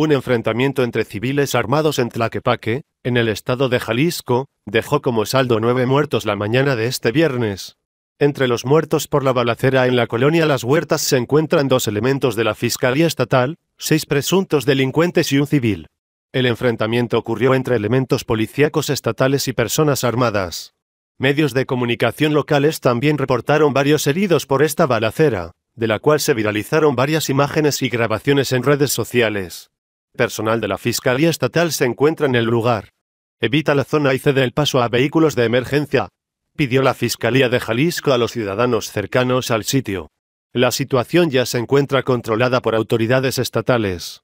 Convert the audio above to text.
un enfrentamiento entre civiles armados en Tlaquepaque, en el estado de Jalisco, dejó como saldo nueve muertos la mañana de este viernes. Entre los muertos por la balacera en la colonia Las Huertas se encuentran dos elementos de la Fiscalía Estatal, seis presuntos delincuentes y un civil. El enfrentamiento ocurrió entre elementos policíacos estatales y personas armadas. Medios de comunicación locales también reportaron varios heridos por esta balacera, de la cual se viralizaron varias imágenes y grabaciones en redes sociales. Personal de la Fiscalía Estatal se encuentra en el lugar. Evita la zona y cede el paso a vehículos de emergencia. Pidió la Fiscalía de Jalisco a los ciudadanos cercanos al sitio. La situación ya se encuentra controlada por autoridades estatales.